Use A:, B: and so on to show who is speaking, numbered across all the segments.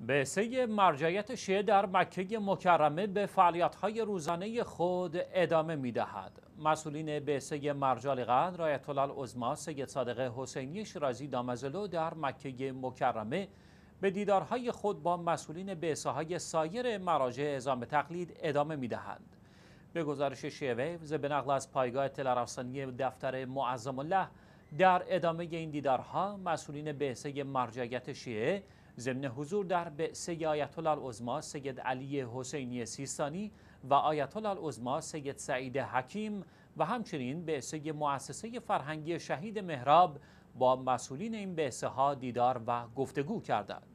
A: بعثه مرجعیت شیعه در مکه مکرمه به فعالیت‌های روزانه خود ادامه می‌دهد. مسئولین بعثه مرجع القدر آیت الله سید صادق حسینی شیرازی دامزلو در مکه مکرمه به دیدارهای خود با مسئولین سه های سایر مراجع اعزام تقلید ادامه می‌دهند. به گزارش شیعه به نقل از پایگاه تل دفتر معظم الله در ادامه این دیدارها مسئولین بعثه مرجعیت شیعه ضمن حضور در بعثه آیت العظما سید علی حسینی سیستانی و آیت الله العظما سید سعید حکیم و همچنین به سی مؤسسه فرهنگی شهید مهراب با مسئولین این بعثه ها دیدار و گفتگو کردند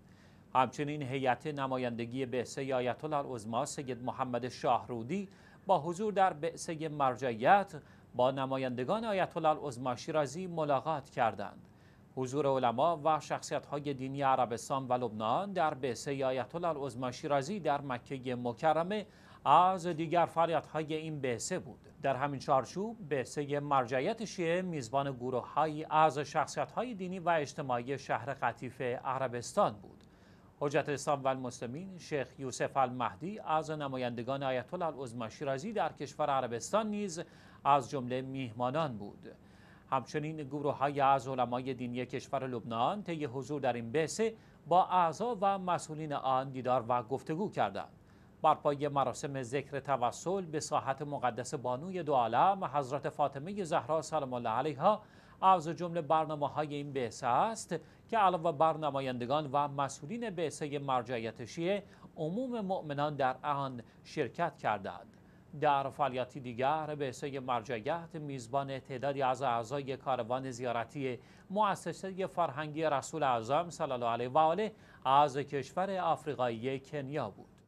A: همچنین هیئت نمایندگی بعثه آیت الله العظما سید محمد شاهرودی با حضور در بعثه مرجعیت با نمایندگان آیت الله العظما شیرازی ملاقات کردند حضور علما و شخصیت های دینی عربستان و لبنان در بحث آیت الله العظما شیرازی در مکه مکرمه از دیگر فعالیت های این بحثه بود در همین چارچوب بحثه مرجعیت شیعه میزبان گروه های از شخصیت های دینی و اجتماعی شهر قطیف عربستان بود حجت اسلام و المسلمین شیخ یوسف المهدی از نمایندگان آیت الله العظما شیرازی در کشور عربستان نیز از جمله میهمانان بود همچنین گروه های از علمای دینی کشور لبنان طی حضور در این بحثه با اعضا و مسئولین آن دیدار و گفتگو کردند. بر پای مراسم ذکر توسل به ساحت مقدس بانوی دو عالم حضرت فاطمه زهرا سلام الله علیها از جمله برنامه های این بحث است که علاوه بر نمایندگان و مسئولین بحثه مرجعیت شیعه عموم مؤمنان در آن شرکت کردند. در فعالیتی دیگر به سوی مرجعیت میزبان تعدادی از اعضای کاروان زیارتی مؤسسه فرهنگی رسول اعظم صلی الله علیه و آله از کشور آفریقایی کنیا بود